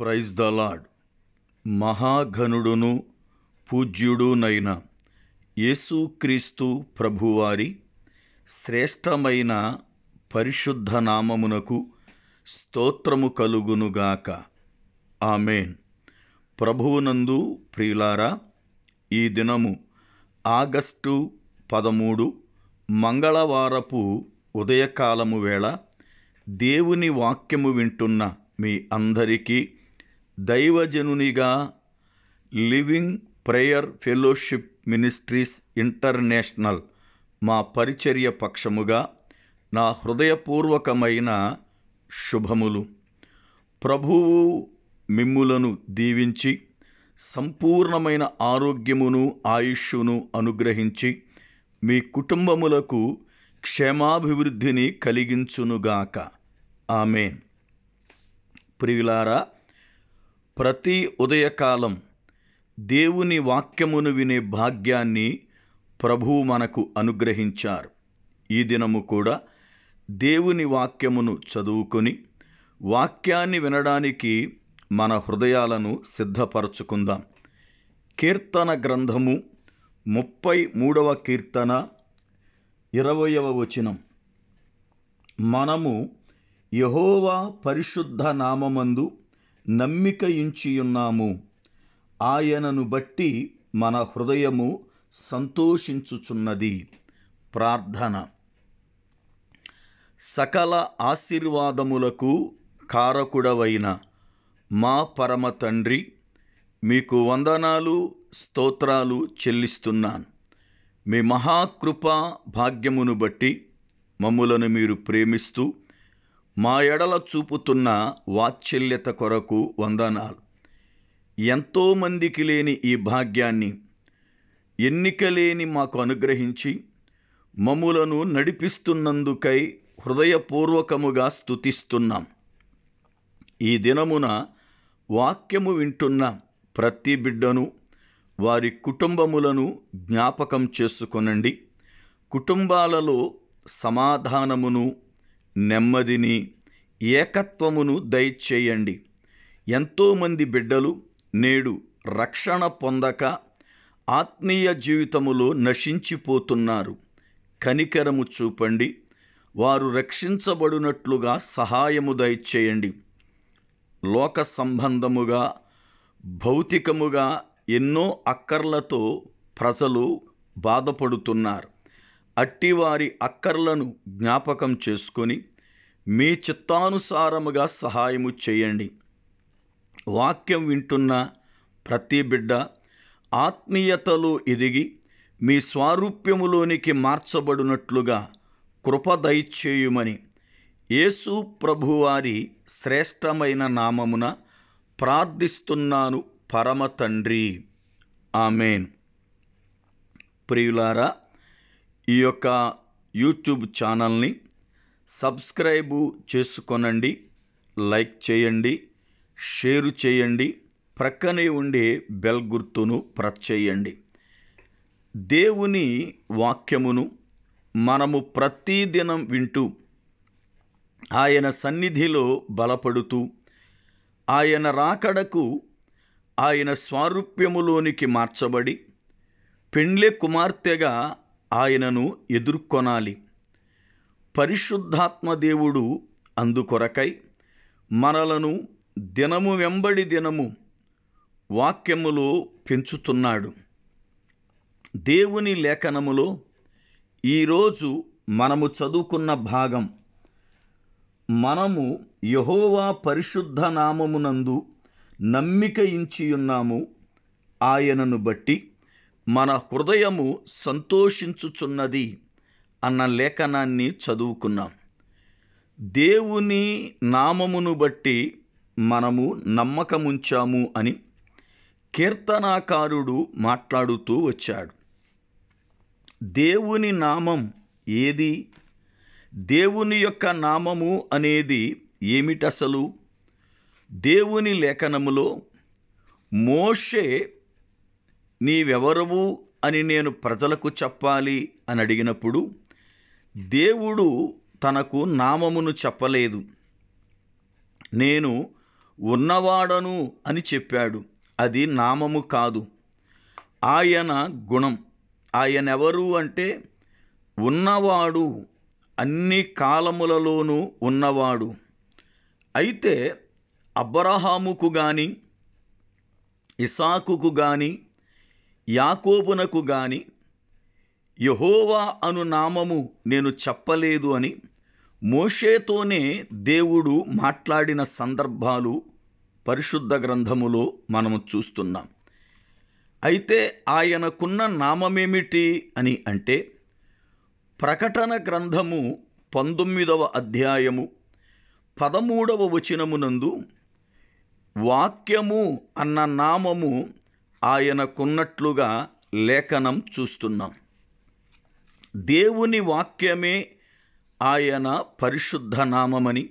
praise the Lord మహాఘనుడును పూజ్యుడునైన యేసుక్రీస్తు ప్రభువారి శ్రేష్టమైన పరిశుద్ధ నామమునకు స్తోత్రము కలుగునుగాక ఆమెన్ ప్రభువునందు ప్రియులారా ఈ దినము ఆగస్టు పదమూడు మంగళవారపు ఉదయకాలము వేళ దేవుని వాక్యము వింటున్న మీ అందరికీ దైవజనునిగా living prayer fellowship ministries international మా పరిచర్య పక్షముగా నా హృదయపూర్వకమైన శుభములు ప్రభువు మిమ్ములను దీవించి సంపూర్ణమైన ఆరోగ్యమును ఆయుష్యును అనుగ్రహించి మీ కుటుంబములకు క్షేమాభివృద్ధిని కలిగించునుగాక ఆమె ప్రియులారా ప్రతి ఉదయకాలం దేవుని వాక్యమును వినే భాగ్యాన్ని ప్రభువు మనకు అనుగ్రహించారు ఈ దినము కూడా దేవుని వాక్యమును చదువుకొని వాక్యాన్ని వినడానికి మన హృదయాలను సిద్ధపరచుకుందాం కీర్తన గ్రంథము ముప్పై మూడవ కీర్తన ఇరవయవ వచనం మనము యహోవా పరిశుద్ధ నామమందు నమ్మికయుంచియున్నాము ఆయనను బట్టి మన హృదయము సంతోషించుచున్నది ప్రార్థన సకల ఆశీర్వాదములకు కారకుడవైన మా పరమ తండ్రి మీకు వందనాలు స్తోత్రాలు చెల్లిస్తున్నాను మీ మహాకృపా భాగ్యమును బట్టి మమ్ములను మీరు ప్రేమిస్తూ మా ఎడల చూపుతున్న వాత్సల్యత కొరకు వందనాలు ఎంతోమందికి లేని ఈ భాగ్యాన్ని ఎన్నిక లేని మాకు అనుగ్రహించి మములను నడిపిస్తున్నందుకై హృదయపూర్వకముగా స్థుతిస్తున్నాం ఈ దినమున వాక్యము వింటున్న ప్రతి బిడ్డను వారి కుటుంబములను జ్ఞాపకం చేసుకొనండి కుటుంబాలలో సమాధానమును నెమ్మదిని ఏకత్వమును దయచేయండి ఎంతోమంది బిడ్డలు నేడు రక్షణ పొందక ఆత్మీయ జీవితములో నశించిపోతున్నారు కనికరము చూపండి వారు రక్షించబడినట్లుగా సహాయము దయచేయండి లోక సంబంధముగా భౌతికముగా ఎన్నో అక్కర్లతో ప్రజలు బాధపడుతున్నారు అట్టివారి అక్కర్లను జ్ఞాపకం చేసుకొని మీ చిత్తానుసారముగా సహాయము చేయండి వాక్యం వింటున్న ప్రతి బిడ్డ ఆత్మీయతలో ఎదిగి మీ స్వారూప్యములోనికి మార్చబడినట్లుగా కృపదయచేయుమని యేసు ప్రభువారి శ్రేష్టమైన నామమున ప్రార్థిస్తున్నాను పరమ తండ్రి ఆమెన్ ప్రియులారా ఈ యొక్క యూట్యూబ్ ఛానల్ని సబ్స్క్రైబు చేసుకొనండి లైక్ చేయండి షేరు చేయండి ప్రక్కనే ఉండే బెల్ గుర్తును ప్రెస్ చేయండి దేవుని వాక్యమును మనము ప్రతిదినం వింటూ ఆయన సన్నిధిలో బలపడుతూ ఆయన రాకడకు ఆయన స్వారూప్యములోనికి మార్చబడి పెండ్లే కుమార్తెగా ఆయనను ఎదుర్కొనాలి పరిశుద్ధాత్మ దేవుడు అందుకొరకై మనలను దినము వెంబడి దినము వాక్యములో పెంచుతున్నాడు దేవుని లేఖనములో ఈరోజు మనము చదువుకున్న భాగం మనము యహోవా పరిశుద్ధ నామమునందు నమ్మిక ఇంచియున్నాము ఆయనను బట్టి మన హృదయము సంతోషించుచున్నది అన్న లేఖనాన్ని చదువుకున్నాం దేవుని నామమును బట్టి మనము నమ్మకముంచాము అని కీర్తనాకారుడు మాట్లాడుతూ వచ్చాడు దేవుని నామం ఏది దేవుని యొక్క నామము అనేది ఏమిటసలు దేవుని లేఖనములో మోషే నీవెవరవు అని నేను ప్రజలకు చెప్పాలి అని అడిగినప్పుడు దేవుడు తనకు నామమును చెప్పలేదు నేను ఉన్నవాడను అని చెప్పాడు అది నామము కాదు ఆయన గుణం ఆయన ఎవరు అంటే ఉన్నవాడు అన్ని కాలములలోనూ ఉన్నవాడు అయితే అబ్రహాముకు కానీ ఇసాకుకు కానీ యాకోబునకు గాని యహోవా అను నామము నేను చెప్పలేదు అని మోషేతోనే దేవుడు మాట్లాడిన సందర్భాలు పరిశుద్ధ గ్రంథములో మనము చూస్తున్నాం అయితే ఆయనకున్న నామమేమిటి అని అంటే ప్రకటన గ్రంథము పంతొమ్మిదవ అధ్యాయము పదమూడవ వచనమునందు వాక్యము అన్న నామము ఆయనకున్నట్లుగా లేఖనం చూస్తున్నాం దేవుని వాక్యమే ఆయన పరిశుద్ధ నామమని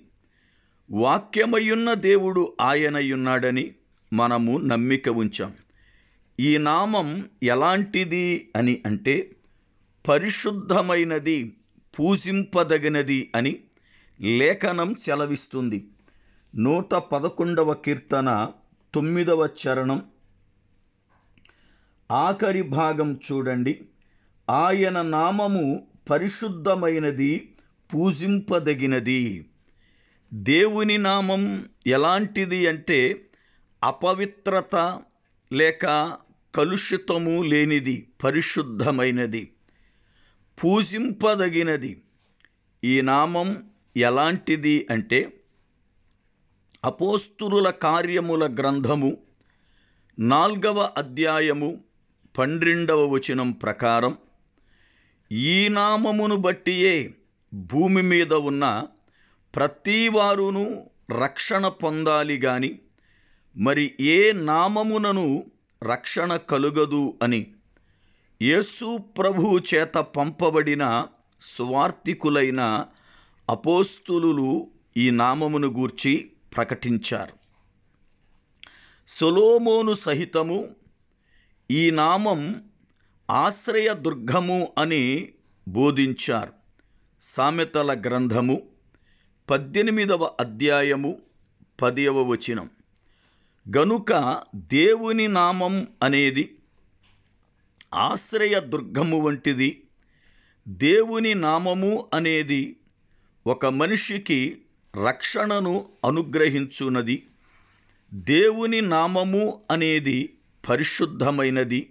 వాక్యమయ్యున్న దేవుడు ఆయనయున్నాడని మనము నమ్మిక ఉంచాం ఈ నామం ఎలాంటిది అని అంటే పరిశుద్ధమైనది పూజింపదగినది అని లేఖనం సెలవిస్తుంది నూట పదకొండవ కీర్తన తొమ్మిదవ చరణం ఆఖరి భాగం చూడండి ఆయన నామము పరిశుద్ధమైనది పూజింపదగినది దేవుని నామం ఎలాంటిది అంటే అపవిత్రత లేక కలుషితము లేనిది పరిశుద్ధమైనది పూజింపదగినది ఈ నామం ఎలాంటిది అంటే అపోస్తురుల కార్యముల గ్రంథము నాల్గవ అధ్యాయము పన్నెండవ వచనం ప్రకారం ఈ నామమును బట్టియే భూమి మీద ఉన్న ప్రతివారును రక్షణ పొందాలి గాని మరి ఏ నామమునను రక్షణ కలుగదు అని యేసు ప్రభువు చేత పంపబడిన స్వార్థికులైన అపోస్తులు ఈ నామమును గూర్చి ప్రకటించారు సొలోమోను సహితము ఈ నామం ఆశ్రయ దుర్గము అని బోధించారు సామెతల గ్రంథము పద్దెనిమిదవ అధ్యాయము పదియవ వచనం గనుక దేవుని నామం అనేది ఆశ్రయ దుర్గము వంటిది దేవుని నామము అనేది ఒక మనిషికి రక్షణను అనుగ్రహించున్నది దేవుని నామము అనేది పరిశుద్ధమైనది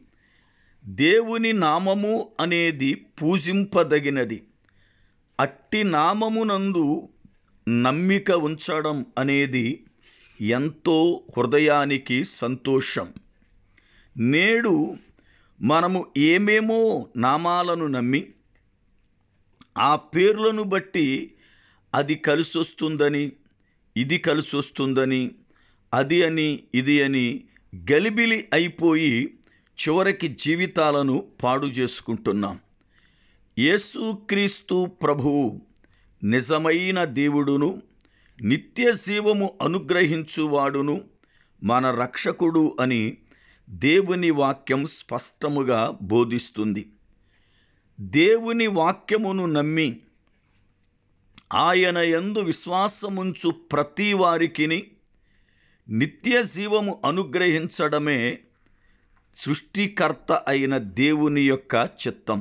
దేవుని నామము అనేది పూజింపదగినది అట్టి నామమునందు నమ్మిక ఉంచడం అనేది ఎంతో హృదయానికి సంతోషం నేడు మనము ఏమేమో నామాలను నమ్మి ఆ పేర్లను బట్టి అది కలిసొస్తుందని ఇది కలిసొస్తుందని అది అని ఇది అని గలిబిలి అయిపోయి చివరికి జీవితాలను పాడు చేసుకుంటున్నాం యేసుక్రీస్తు ప్రభువు నిజమైన దేవుడును నిత్య జీవము అనుగ్రహించువాడును మన రక్షకుడు అని దేవుని వాక్యం స్పష్టముగా బోధిస్తుంది దేవుని వాక్యమును నమ్మి ఆయన ఎందు విశ్వాసముంచు ప్రతి వారికిని నిత్య జీవము అనుగ్రహించడమే సృష్టికర్త అయిన దేవుని యొక్క చిత్తం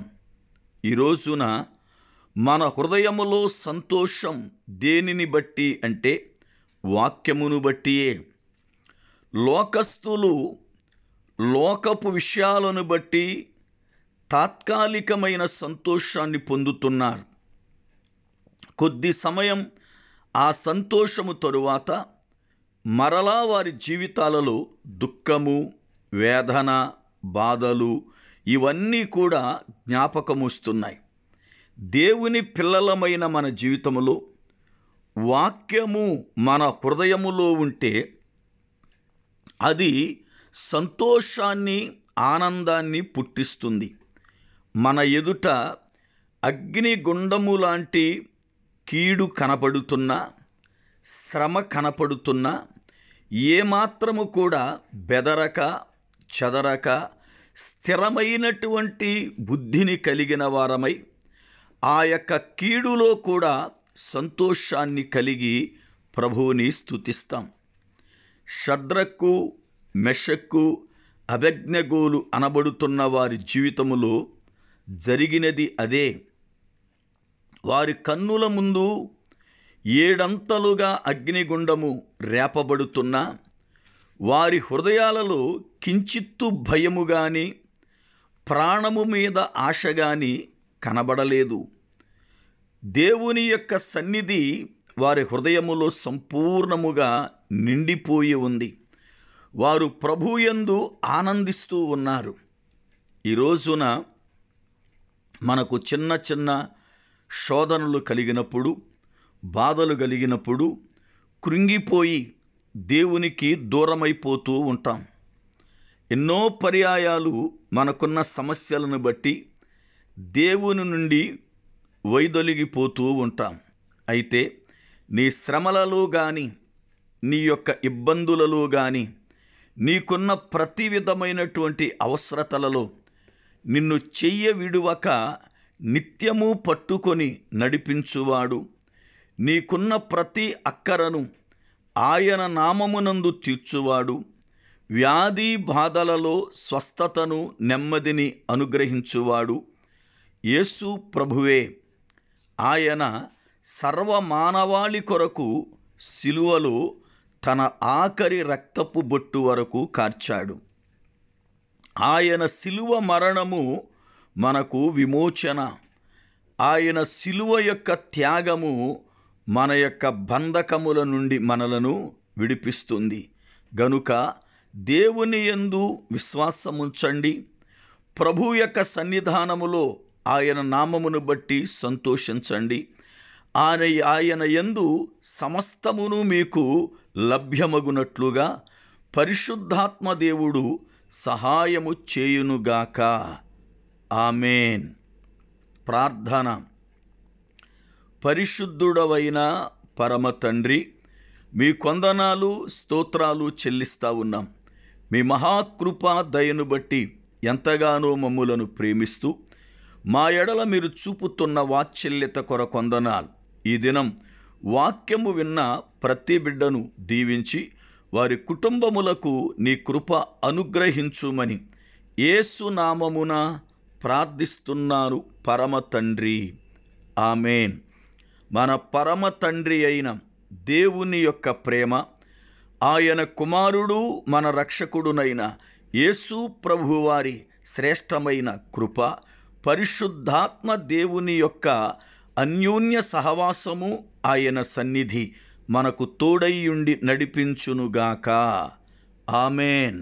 ఈ రోజున మన హృదయములో సంతోషం దేనిని బట్టి అంటే వాక్యమును బట్టియే లోకస్తులు లోకపు విషయాలను బట్టి తాత్కాలికమైన సంతోషాన్ని పొందుతున్నారు కొద్ది సమయం ఆ సంతోషము తరువాత మరలా వారి జీవితాలలో దుఃఖము వేదన బాధలు ఇవన్నీ కూడా జ్ఞాపకముస్తున్నాయి దేవుని పిల్లలమైన మన జీవితంలో వాక్యము మన హృదయములో ఉంటే అది సంతోషాన్ని ఆనందాన్ని పుట్టిస్తుంది మన ఎదుట అగ్నిగుండము లాంటి కీడు కనపడుతున్నా శ్రమ కనపడుతున్నా ఏమాత్రము కూడా బెదరక చెదరక స్థిరమైనటువంటి బుద్ధిని కలిగిన వారమై ఆ యొక్క కీడులో కూడా సంతోషాన్ని కలిగి ప్రభువుని స్థుతిస్తాం శద్రక్కు మెషక్కు అభజ్ఞగోలు అనబడుతున్న వారి జీవితములో జరిగినది అదే వారి కన్నుల ముందు ఏడంతలుగా అగ్నిగుండము రేపబడుతున్నా వారి హృదయాలలో కించిత్తు భయము గాని ప్రాణము మీద ఆశ గాని కనబడలేదు దేవుని యొక్క సన్నిధి వారి హృదయములో సంపూర్ణముగా నిండిపోయి ఉంది వారు ప్రభుయందు ఆనందిస్తూ ఉన్నారు ఈ రోజున మనకు చిన్న చిన్న శోధనలు కలిగినప్పుడు బాధలు కలిగినప్పుడు కృంగిపోయి దేవునికి దూరమైపోతూ ఉంటాం ఎన్నో పర్యాయాలు మనకున్న సమస్యలను బట్టి దేవుని నుండి వైదొలిగిపోతూ ఉంటాం అయితే నీ శ్రమలలో కానీ నీ యొక్క ఇబ్బందులలో కానీ నీకున్న ప్రతి విధమైనటువంటి అవసరతలలో నిన్ను చెయ్య విడువక నిత్యము పట్టుకొని నడిపించువాడు నీకున్న ప్రతి అక్కరను ఆయన నామమునందు తీర్చువాడు వ్యాధి బాధలలో స్వస్థతను నెమ్మదిని అనుగ్రహించువాడు యేసు ప్రభువే ఆయన సర్వమానవాళి కొరకు శిలువలో తన ఆఖరి రక్తపు బొట్టు వరకు కార్చాడు ఆయన సిలువ మరణము మనకు విమోచన ఆయన సిలువ యొక్క త్యాగము మన యొక్క బంధకముల నుండి మనలను విడిపిస్తుంది గనుక దేవుని ఎందు విశ్వాసముంచండి ప్రభు యొక్క సన్నిధానములో ఆయన నామమును బట్టి సంతోషించండి ఆయన ఆయన ఎందు సమస్తమును మీకు లభ్యమగునట్లుగా పరిశుద్ధాత్మ దేవుడు సహాయము చేయునుగాక ఆమెన్ ప్రార్థన పరిశుద్ధుడవైన పరమ తండ్రి మీ కొందనాలు స్తోత్రాలు చెల్లిస్తా ఉన్నాం మీ మహాకృపా దయను బట్టి ఎంతగానో మమ్ములను ప్రేమిస్తూ మా ఎడల మీరు చూపుతున్న వాత్సల్యత కొర కొందనాలు ఈ దినం వాక్యము విన్న ప్రతి బిడ్డను దీవించి వారి కుటుంబములకు నీ కృప అనుగ్రహించుమని ఏసునామమున ప్రార్థిస్తున్నాను పరమ తండ్రి ఆమెన్ మన పరమ తండ్రి అయిన దేవుని యొక్క ప్రేమ ఆయన కుమారుడు మన రక్షకుడునైన యేసు ప్రభువారి శ్రేష్టమైన కృప పరిశుద్ధాత్మ దేవుని యొక్క అన్యోన్య సహవాసము ఆయన సన్నిధి మనకు తోడయ్యుండి నడిపించునుగాక ఆమెన్